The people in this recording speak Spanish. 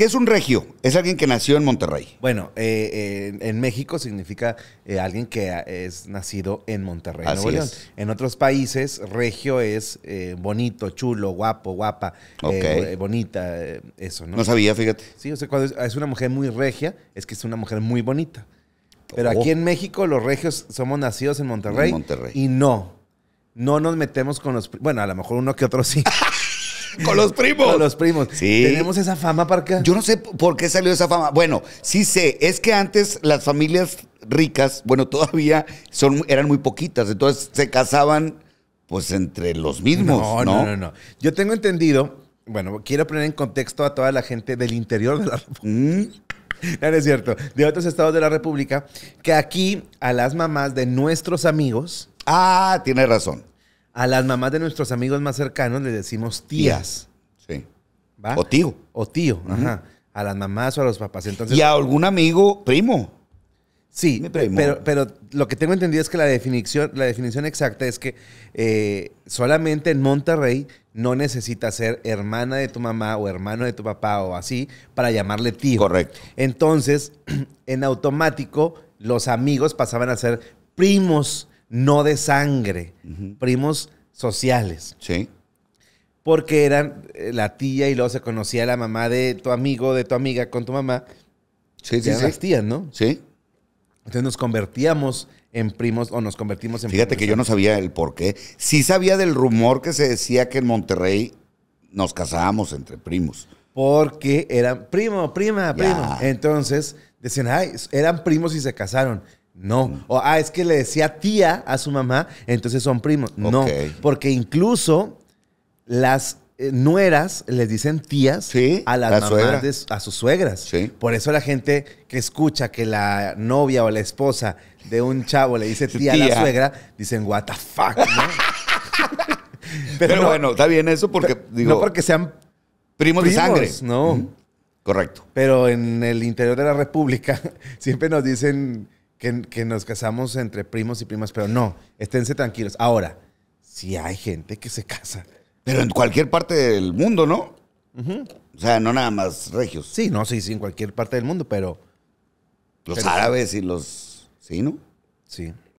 ¿Qué es un regio? Es alguien que nació en Monterrey. Bueno, eh, eh, en México significa eh, alguien que es nacido en Monterrey. En otros países, regio es bonito, chulo, guapo, guapa, bonita, eso, ¿no? No sabía, fíjate. Sí, o sea, cuando es una mujer muy regia, es que es una mujer muy bonita. Pero oh. aquí en México, los regios somos nacidos en Monterrey. En Monterrey. Y no, no nos metemos con los. Bueno, a lo mejor uno que otro sí. Con los primos. Con los primos. Sí. Tenemos esa fama, para acá? Yo no sé por qué salió esa fama. Bueno, sí sé, es que antes las familias ricas, bueno, todavía son, eran muy poquitas, entonces se casaban pues entre los mismos. No, no, no, no. Yo tengo entendido, bueno, quiero poner en contexto a toda la gente del interior de la República. Mm. no es cierto. De otros estados de la República, que aquí a las mamás de nuestros amigos, Ah, tiene razón. A las mamás de nuestros amigos más cercanos le decimos tías. Sí. ¿Va? O tío. O tío, ajá. A las mamás o a los papás. Entonces, y a algún amigo primo. Sí, Mi primo. Pero, pero lo que tengo entendido es que la definición, la definición exacta es que eh, solamente en Monterrey no necesitas ser hermana de tu mamá o hermano de tu papá o así para llamarle tío. Correcto. Entonces, en automático, los amigos pasaban a ser primos no de sangre, primos sociales. Sí. Porque eran eh, la tía y luego se conocía la mamá de tu amigo, de tu amiga con tu mamá. Sí, sí, sí. tías, ¿no? Sí. Entonces nos convertíamos en primos o nos convertimos en Fíjate que yo no sabía el por qué. Sí sabía del rumor que se decía que en Monterrey nos casábamos entre primos. Porque eran primo, prima, primo. Entonces decían, ay, eran primos y se casaron. No. Mm. O, ah, es que le decía tía a su mamá, entonces son primos. No. Porque incluso las eh, nueras les dicen tías a las a sus suegras. Sí. Por eso la gente que escucha que la novia o la esposa de un chavo le dice tía, a la suegra, dicen, what the fuck, ¿no? Pero, bueno, está bien eso porque. no porque sean primos, de sangre. No. Correcto. Pero en el interior de la República siempre nos dicen que, nos casamos entre primos y primas, pero no, esténse tranquilos. Ahora, si hay gente que se casa. Pero en cualquier parte del mundo, ¿no? O sea, no nada más regios. Sí, no, sí, sí, en cualquier parte del mundo, pero... Los árabes y los... Sí, ¿no? Sí.